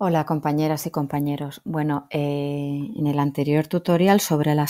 Hola compañeras y compañeros. Bueno, eh, en el anterior tutorial sobre la,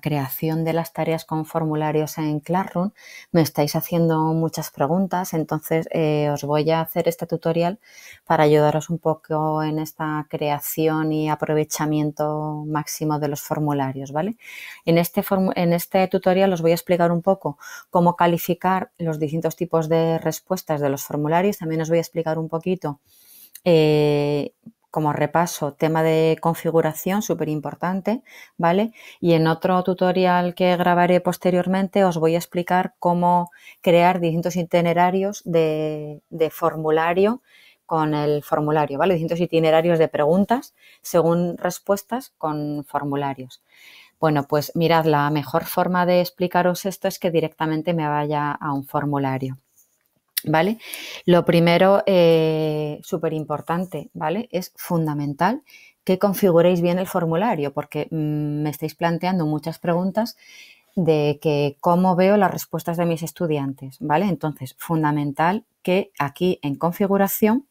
creación de las tareas con formularios en Classroom me estáis haciendo muchas preguntas, entonces eh, os voy a hacer este tutorial para ayudaros un poco en esta creación y aprovechamiento máximo de los formularios, ¿vale? En este, en este tutorial os voy a explicar un poco cómo calificar los distintos tipos de respuestas de los formularios, también os voy a explicar un poquito eh, como repaso, tema de configuración, súper importante, ¿vale? Y en otro tutorial que grabaré posteriormente os voy a explicar cómo crear distintos itinerarios de, de formulario con el formulario, ¿vale? Distintos itinerarios de preguntas según respuestas con formularios. Bueno, pues mirad, la mejor forma de explicaros esto es que directamente me vaya a un formulario. ¿Vale? Lo primero, eh, súper importante, ¿vale? Es fundamental que configuréis bien el formulario, porque mm, me estáis planteando muchas preguntas de que cómo veo las respuestas de mis estudiantes, ¿vale? Entonces, fundamental que aquí en configuración,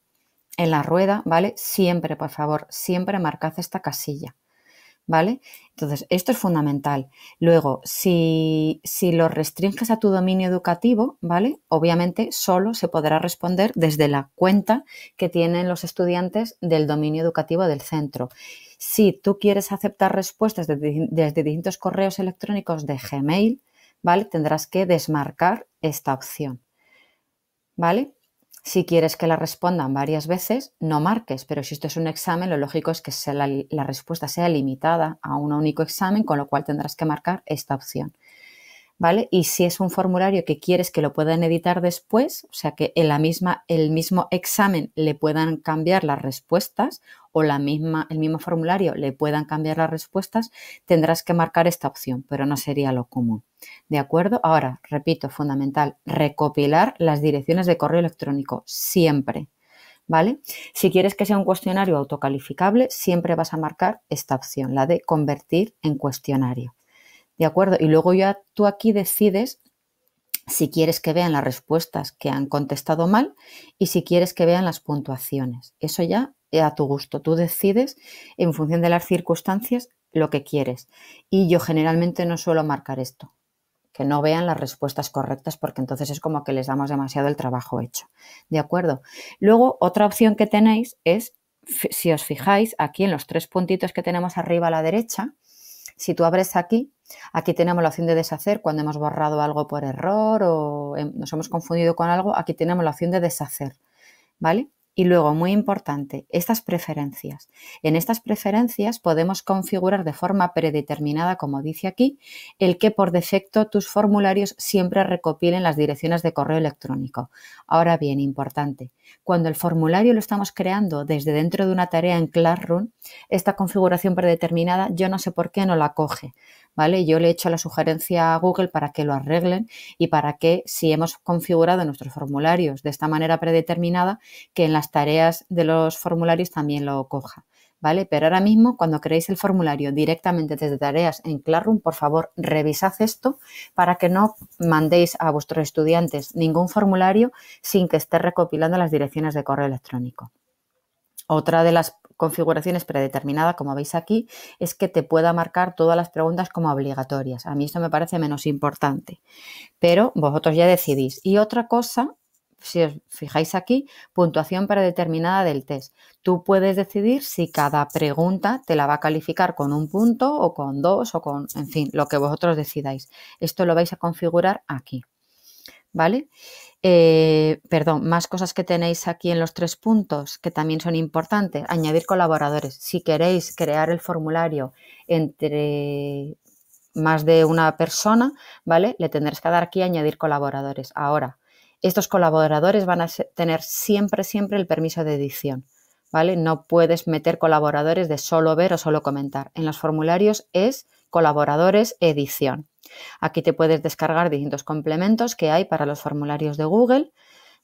en la rueda, ¿vale? Siempre, por favor, siempre marcad esta casilla, ¿vale? Entonces, esto es fundamental. Luego, si, si lo restringes a tu dominio educativo, ¿vale? Obviamente solo se podrá responder desde la cuenta que tienen los estudiantes del dominio educativo del centro. Si tú quieres aceptar respuestas desde, desde distintos correos electrónicos de Gmail, ¿vale? Tendrás que desmarcar esta opción. ¿Vale? Si quieres que la respondan varias veces, no marques, pero si esto es un examen, lo lógico es que la, la respuesta sea limitada a un único examen, con lo cual tendrás que marcar esta opción. ¿vale? Y si es un formulario que quieres que lo puedan editar después, o sea, que en la misma, el mismo examen le puedan cambiar las respuestas o la misma, el mismo formulario le puedan cambiar las respuestas, tendrás que marcar esta opción, pero no sería lo común. ¿De acuerdo? Ahora, repito, fundamental, recopilar las direcciones de correo electrónico siempre. ¿Vale? Si quieres que sea un cuestionario autocalificable, siempre vas a marcar esta opción, la de convertir en cuestionario. ¿De acuerdo? Y luego ya tú aquí decides si quieres que vean las respuestas que han contestado mal y si quieres que vean las puntuaciones. Eso ya es a tu gusto. Tú decides en función de las circunstancias lo que quieres. Y yo generalmente no suelo marcar esto, que no vean las respuestas correctas porque entonces es como que les damos demasiado el trabajo hecho. ¿De acuerdo? Luego, otra opción que tenéis es, si os fijáis, aquí en los tres puntitos que tenemos arriba a la derecha, si tú abres aquí, aquí tenemos la opción de deshacer cuando hemos borrado algo por error o em, nos hemos confundido con algo, aquí tenemos la opción de deshacer, ¿vale? Y luego, muy importante, estas preferencias. En estas preferencias podemos configurar de forma predeterminada, como dice aquí, el que por defecto tus formularios siempre recopilen las direcciones de correo electrónico. Ahora bien, importante, cuando el formulario lo estamos creando desde dentro de una tarea en Classroom, esta configuración predeterminada yo no sé por qué no la coge. Yo le he hecho la sugerencia a Google para que lo arreglen y para que si hemos configurado nuestros formularios de esta manera predeterminada, que en las tareas de los formularios también lo coja. ¿vale? Pero ahora mismo, cuando creéis el formulario directamente desde tareas en Classroom, por favor, revisad esto para que no mandéis a vuestros estudiantes ningún formulario sin que esté recopilando las direcciones de correo electrónico. Otra de las configuraciones predeterminada, como veis aquí, es que te pueda marcar todas las preguntas como obligatorias. A mí esto me parece menos importante, pero vosotros ya decidís. Y otra cosa, si os fijáis aquí, puntuación predeterminada del test. Tú puedes decidir si cada pregunta te la va a calificar con un punto o con dos o con, en fin, lo que vosotros decidáis. Esto lo vais a configurar aquí. ¿Vale? Eh, perdón, más cosas que tenéis aquí en los tres puntos que también son importantes. Añadir colaboradores. Si queréis crear el formulario entre más de una persona, ¿vale? Le tendréis que dar aquí añadir colaboradores. Ahora, estos colaboradores van a tener siempre, siempre el permiso de edición. ¿Vale? No puedes meter colaboradores de solo ver o solo comentar. En los formularios es colaboradores, edición. Aquí te puedes descargar distintos complementos que hay para los formularios de Google,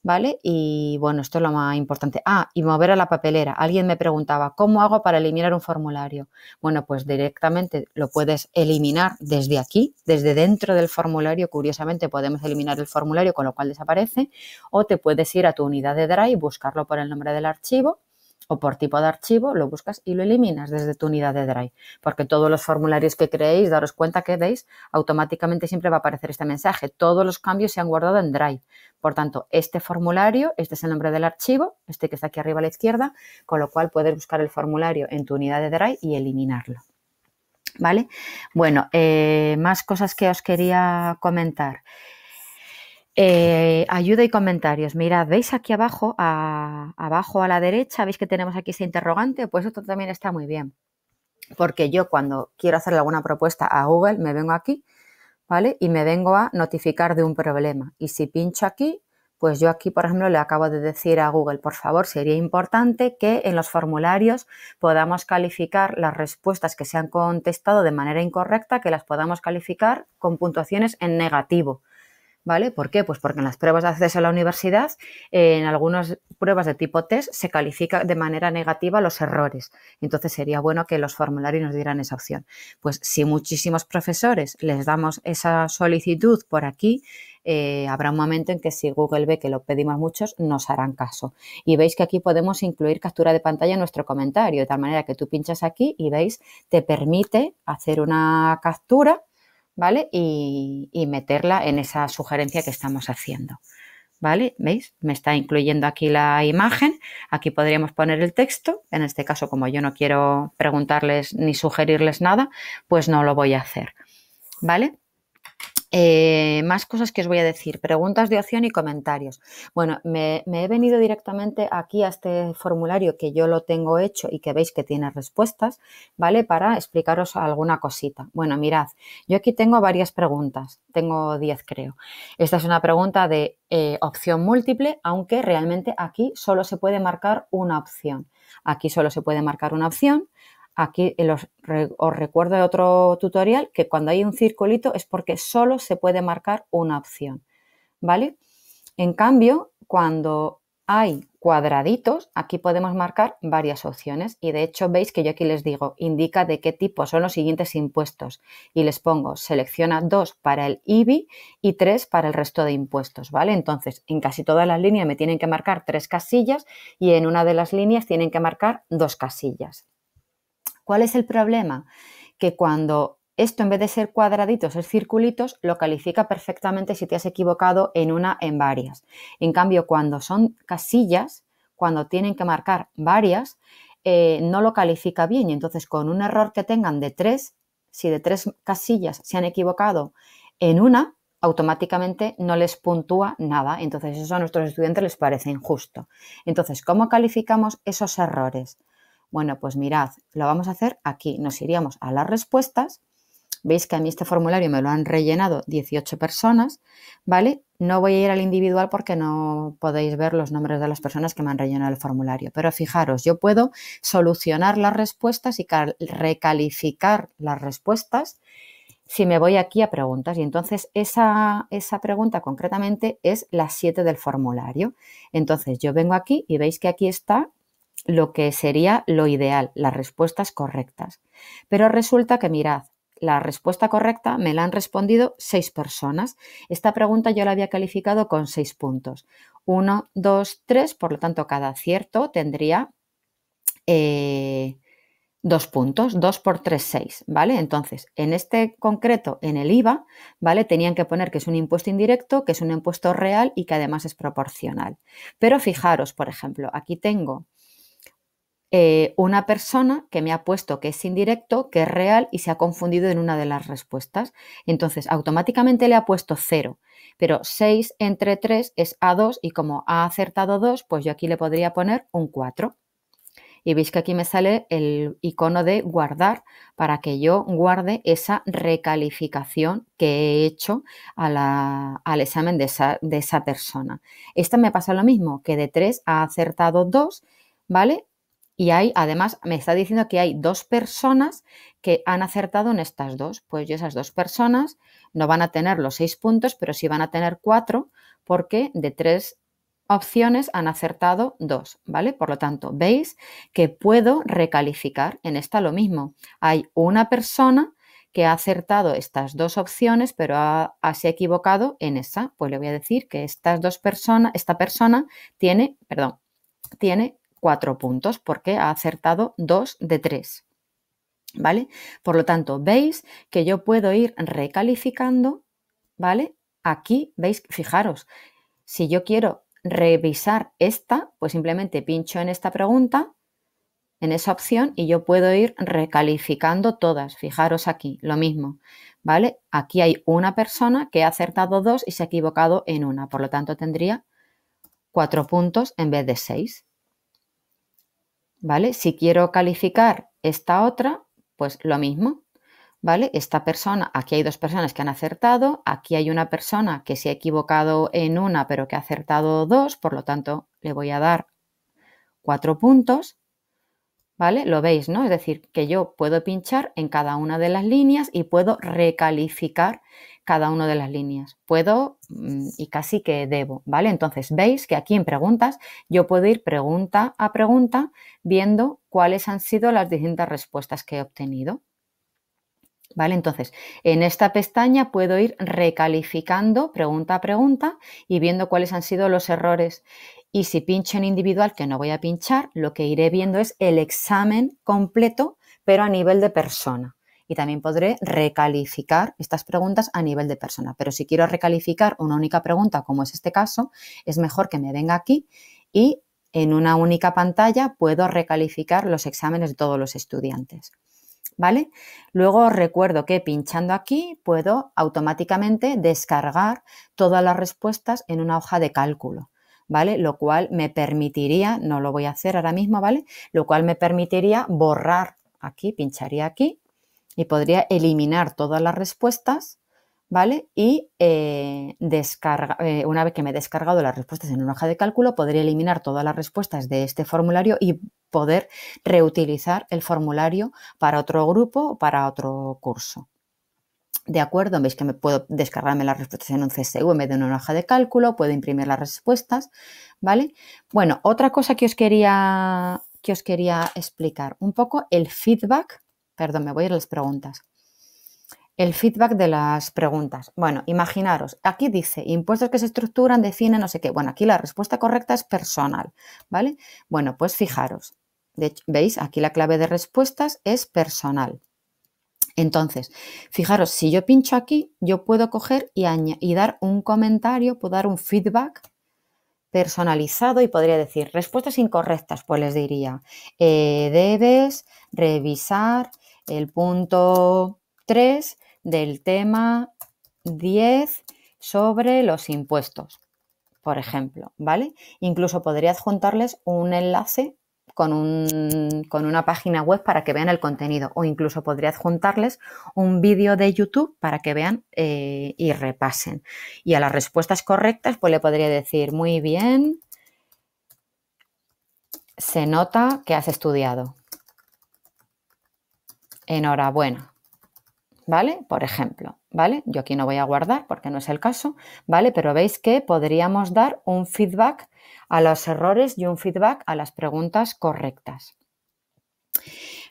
¿vale? Y bueno, esto es lo más importante. Ah, y mover a la papelera. Alguien me preguntaba, ¿cómo hago para eliminar un formulario? Bueno, pues directamente lo puedes eliminar desde aquí, desde dentro del formulario. Curiosamente podemos eliminar el formulario, con lo cual desaparece. O te puedes ir a tu unidad de Drive, buscarlo por el nombre del archivo o por tipo de archivo, lo buscas y lo eliminas desde tu unidad de Drive, porque todos los formularios que creéis, daros cuenta que veis, automáticamente siempre va a aparecer este mensaje. Todos los cambios se han guardado en Drive. Por tanto, este formulario, este es el nombre del archivo, este que está aquí arriba a la izquierda, con lo cual puedes buscar el formulario en tu unidad de Drive y eliminarlo. ¿Vale? Bueno, eh, más cosas que os quería comentar. Eh, ayuda y comentarios. Mirad, veis aquí abajo, a, abajo a la derecha, veis que tenemos aquí ese interrogante, pues esto también está muy bien. Porque yo cuando quiero hacerle alguna propuesta a Google, me vengo aquí, ¿vale? Y me vengo a notificar de un problema. Y si pincho aquí, pues yo aquí, por ejemplo, le acabo de decir a Google, por favor, sería importante que en los formularios podamos calificar las respuestas que se han contestado de manera incorrecta, que las podamos calificar con puntuaciones en negativo ¿Vale? ¿Por qué? Pues porque en las pruebas de acceso a la universidad, eh, en algunas pruebas de tipo test, se califica de manera negativa los errores. Entonces sería bueno que los formularios nos dieran esa opción. Pues si muchísimos profesores les damos esa solicitud por aquí, eh, habrá un momento en que si Google ve que lo pedimos muchos, nos harán caso. Y veis que aquí podemos incluir captura de pantalla en nuestro comentario, de tal manera que tú pinchas aquí y veis, te permite hacer una captura ¿vale? Y, meterla en esa sugerencia que estamos haciendo. ¿Vale? ¿Veis? Me está incluyendo aquí la imagen. Aquí podríamos poner el texto. En este caso, como yo no quiero preguntarles ni sugerirles nada, pues no lo voy a hacer. ¿Vale? Eh, más cosas que os voy a decir, preguntas de opción y comentarios. Bueno, me, he venido directamente aquí a este formulario que yo lo tengo hecho y que veis que tiene respuestas, ¿vale? Para explicaros alguna cosita. Bueno, mirad, yo aquí tengo varias preguntas, tengo 10 creo. Esta es una pregunta de eh, opción múltiple, aunque realmente aquí solo se puede marcar una opción. Aquí solo se puede marcar una opción Aquí eh, os recuerdo de otro tutorial que cuando hay un circulito es porque solo se puede marcar una opción, ¿vale? En cambio, cuando hay cuadraditos, aquí podemos marcar varias opciones y de hecho veis que yo aquí les digo, indica de qué tipo son los siguientes impuestos y les pongo, selecciona dos para el IBI y tres para el resto de impuestos, ¿vale? Entonces, en casi todas las líneas me tienen que marcar tres casillas y en una de las líneas tienen que marcar dos casillas. ¿Cuál es el problema? Que cuando esto en vez de ser cuadraditos, es circulitos, lo califica perfectamente si te has equivocado en una, en varias. En cambio, cuando son casillas, cuando tienen que marcar varias, eh, no lo califica bien. Y entonces, con un error que tengan de tres, si de tres casillas se han equivocado en una, automáticamente no les puntúa nada. Entonces, eso a nuestros estudiantes les parece injusto. Entonces, ¿cómo calificamos esos errores? Bueno, pues mirad, lo vamos a hacer aquí. Nos iríamos a las respuestas. Veis que a mí este formulario me lo han rellenado 18 personas, ¿vale? No voy a ir al individual porque no podéis ver los nombres de las personas que me han rellenado el formulario. Pero fijaros, yo puedo solucionar las respuestas y recalificar las respuestas si me voy aquí a preguntas. Y entonces esa, esa pregunta concretamente es la 7 del formulario. Entonces yo vengo aquí y veis que aquí está lo que sería lo ideal, las respuestas correctas. Pero resulta que mirad, la respuesta correcta me la han respondido seis personas. Esta pregunta yo la había calificado con seis puntos. Uno, dos, tres, por lo tanto cada cierto tendría eh, dos puntos, dos por tres, seis, ¿vale? Entonces, en este concreto, en el IVA, ¿vale? Tenían que poner que es un impuesto indirecto, que es un impuesto real y que además es proporcional. Pero fijaros, por ejemplo, aquí tengo eh, una persona que me ha puesto que es indirecto, que es real y se ha confundido en una de las respuestas. Entonces, automáticamente le ha puesto 0, pero 6 entre 3 es A2 y como ha acertado 2, pues yo aquí le podría poner un 4. Y veis que aquí me sale el icono de guardar para que yo guarde esa recalificación que he hecho al examen de esa, de esa persona. Esta me pasa lo mismo, que de 3 ha acertado 2, ¿vale? Y hay, además, me está diciendo que hay dos personas que han acertado en estas dos. Pues esas dos personas no van a tener los seis puntos, pero sí van a tener cuatro, porque de tres opciones han acertado dos, ¿vale? Por lo tanto, veis que puedo recalificar en esta lo mismo. Hay una persona que ha acertado estas dos opciones, pero ha, ha, se equivocado en esa. Pues le voy a decir que estas dos personas, esta persona tiene, perdón, tiene cuatro puntos porque ha acertado dos de tres. ¿Vale? Por lo tanto, veis que yo puedo ir recalificando, ¿vale? Aquí, veis, fijaros, si yo quiero revisar esta, pues simplemente pincho en esta pregunta, en esa opción, y yo puedo ir recalificando todas. Fijaros aquí, lo mismo, ¿vale? Aquí hay una persona que ha acertado dos y se ha equivocado en una, por lo tanto tendría cuatro puntos en vez de seis. ¿vale? Si quiero calificar esta otra, pues lo mismo, ¿vale? Esta persona, aquí hay dos personas que han acertado, aquí hay una persona que se ha equivocado en una, pero que ha acertado dos, por lo tanto, le voy a dar cuatro puntos, ¿Vale? Lo veis, ¿no? Es decir, que yo puedo pinchar en cada una de las líneas y puedo recalificar cada una de las líneas. Puedo mm, y casi que debo, ¿vale? Entonces, veis que aquí en preguntas yo puedo ir pregunta a pregunta viendo cuáles han sido las distintas respuestas que he obtenido. ¿Vale? Entonces, en esta pestaña puedo ir recalificando pregunta a pregunta y viendo cuáles han sido los errores y si pincho en individual, que no voy a pinchar, lo que iré viendo es el examen completo, pero a nivel de persona. Y también podré recalificar estas preguntas a nivel de persona. Pero si quiero recalificar una única pregunta, como es este caso, es mejor que me venga aquí y en una única pantalla puedo recalificar los exámenes de todos los estudiantes. ¿Vale? Luego recuerdo que pinchando aquí puedo automáticamente descargar todas las respuestas en una hoja de cálculo. Lo cual me permitiría, no lo voy a hacer ahora mismo, ¿vale? Lo cual me permitiría borrar aquí, pincharía aquí y podría eliminar todas las respuestas, ¿vale? Y eh, descarga, eh, una vez que me he descargado las respuestas en una hoja de cálculo, podría eliminar todas las respuestas de este formulario y poder reutilizar el formulario para otro grupo o para otro curso de acuerdo, veis que me puedo descargarme la respuesta en un CSV en vez de una hoja de cálculo, puedo imprimir las respuestas, ¿vale? Bueno, otra cosa que os quería, que os quería explicar, un poco el feedback, perdón, me voy a ir a las preguntas. El feedback de las preguntas. Bueno, imaginaros, aquí dice impuestos que se estructuran, definen, no sé qué. Bueno, aquí la respuesta correcta es personal, ¿vale? Bueno, pues fijaros, veis, aquí la clave de respuestas es personal. Entonces, fijaros, si yo pincho aquí, yo puedo coger y, dar un comentario, puedo dar un feedback personalizado y podría decir respuestas incorrectas, pues les diría, eh, debes revisar el punto 3 del tema 10 sobre los impuestos, por ejemplo, ¿vale? Incluso podría adjuntarles un enlace con, una página web para que vean el contenido o incluso podría adjuntarles un vídeo de YouTube para que vean eh, y repasen. Y a las respuestas correctas pues le podría decir, muy bien, se nota que has estudiado. Enhorabuena. ¿Vale? Por ejemplo, ¿vale? Yo aquí no voy a guardar porque no es el caso, ¿vale? Pero veis que podríamos dar un feedback a los errores y un feedback a las preguntas correctas.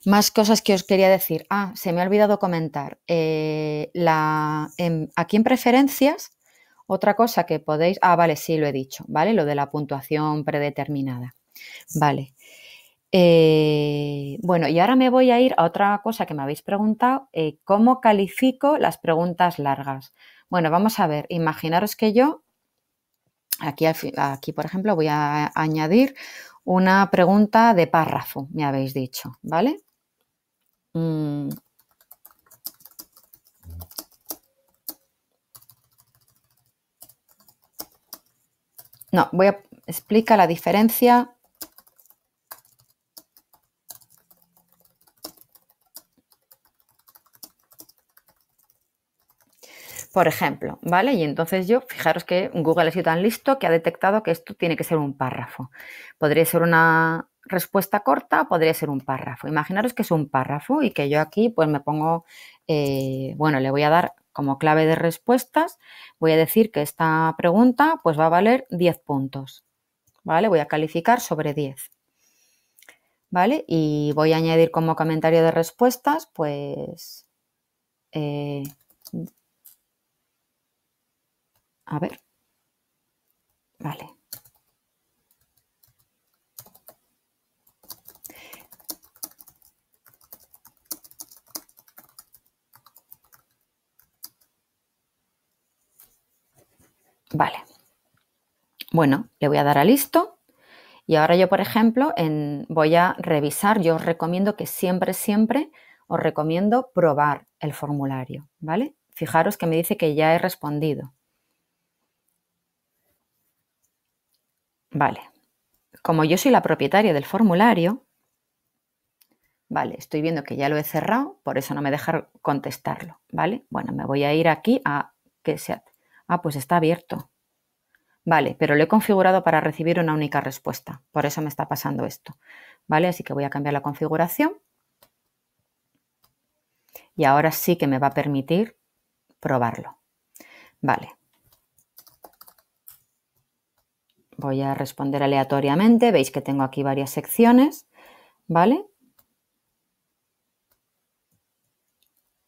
Más cosas que os quería decir. Ah, se me ha olvidado comentar. Eh, la, aquí en preferencias, otra cosa que podéis. Ah, vale, sí, lo he dicho, ¿vale? Lo de la puntuación predeterminada. Vale. Eh, bueno, y ahora me voy a ir a otra cosa que me habéis preguntado. Eh, ¿Cómo califico las preguntas largas? Bueno, vamos a ver. Imaginaros que yo Aquí, por ejemplo, voy a añadir una pregunta de párrafo, me habéis dicho, ¿vale? Mm. No, voy a explica la diferencia por ejemplo, ¿vale? Y entonces yo, fijaros que Google ha sido tan listo que ha detectado que esto tiene que ser un párrafo. Podría ser una respuesta corta, podría ser un párrafo. Imaginaros que es un párrafo y que yo aquí pues me pongo, eh, bueno, le voy a dar como clave de respuestas, voy a decir que esta pregunta pues va a valer 10 puntos, ¿vale? Voy a calificar sobre 10. ¿Vale? Y voy a añadir como comentario de respuestas, pues eh, A ver. Vale. Vale. Bueno, le voy a dar a listo. Y ahora yo, por ejemplo, en, voy a revisar. Yo os recomiendo que siempre, siempre os recomiendo probar el formulario, ¿vale? Fijaros que me dice que ya he respondido. Vale. Como yo soy la propietaria del formulario, vale, estoy viendo que ya lo he cerrado, por eso no me deja contestarlo, ¿vale? Bueno, me voy a ir aquí a que sea. Ah, pues está abierto. Vale, pero lo he configurado para recibir una única respuesta. Por eso me está pasando esto. ¿Vale? Así que voy a cambiar la configuración. Y ahora sí que me va a permitir probarlo. Vale, Voy a responder aleatoriamente. Veis que tengo aquí varias secciones, ¿vale?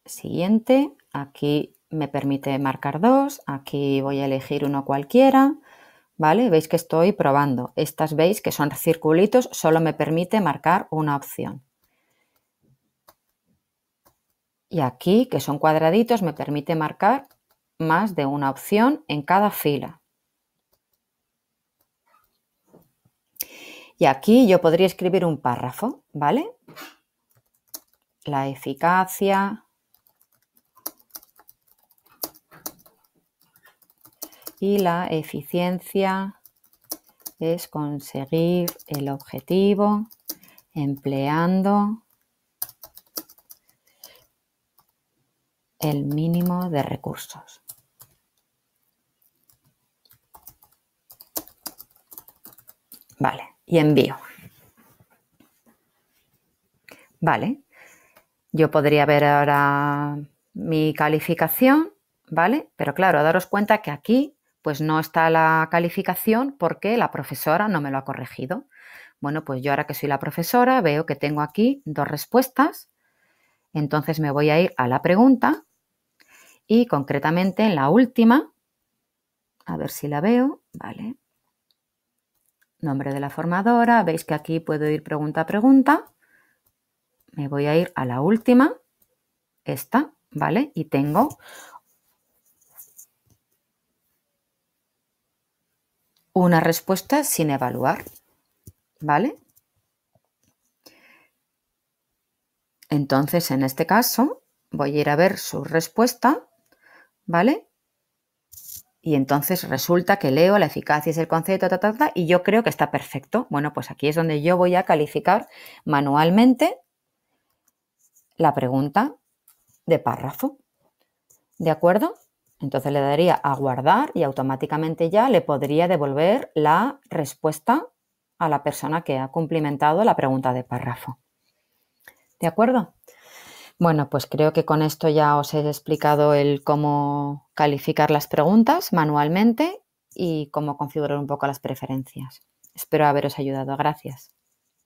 Siguiente, aquí me permite marcar dos, aquí voy a elegir uno cualquiera, ¿vale? Veis que estoy probando. Estas veis que son circulitos, solo me permite marcar una opción. Y aquí, que son cuadraditos, me permite marcar más de una opción en cada fila. Y aquí yo podría escribir un párrafo, ¿vale? La eficacia y la eficiencia es conseguir el objetivo empleando el mínimo de recursos. y envío. Vale, yo podría ver ahora mi calificación, ¿vale? Pero claro, daros cuenta que aquí pues no está la calificación porque la profesora no me lo ha corregido. Bueno, pues yo ahora que soy la profesora veo que tengo aquí dos respuestas. Entonces me voy a ir a la pregunta y concretamente en la última, a ver si la veo, ¿vale? nombre de la formadora, veis que aquí puedo ir pregunta a pregunta, me voy a ir a la última, esta, ¿vale? Y tengo una respuesta sin evaluar, ¿vale? Entonces, en este caso, voy a ir a ver su respuesta, ¿vale? y entonces resulta que leo la eficacia es el concepto, y yo creo que está perfecto. Bueno, pues aquí es donde yo voy a calificar manualmente la pregunta de párrafo. ¿De acuerdo? Entonces le daría a guardar y automáticamente ya le podría devolver la respuesta a la persona que ha cumplimentado la pregunta de párrafo. ¿De acuerdo? Bueno, pues creo que con esto ya os he explicado el cómo calificar las preguntas manualmente y cómo configurar un poco las preferencias. Espero haberos ayudado. Gracias.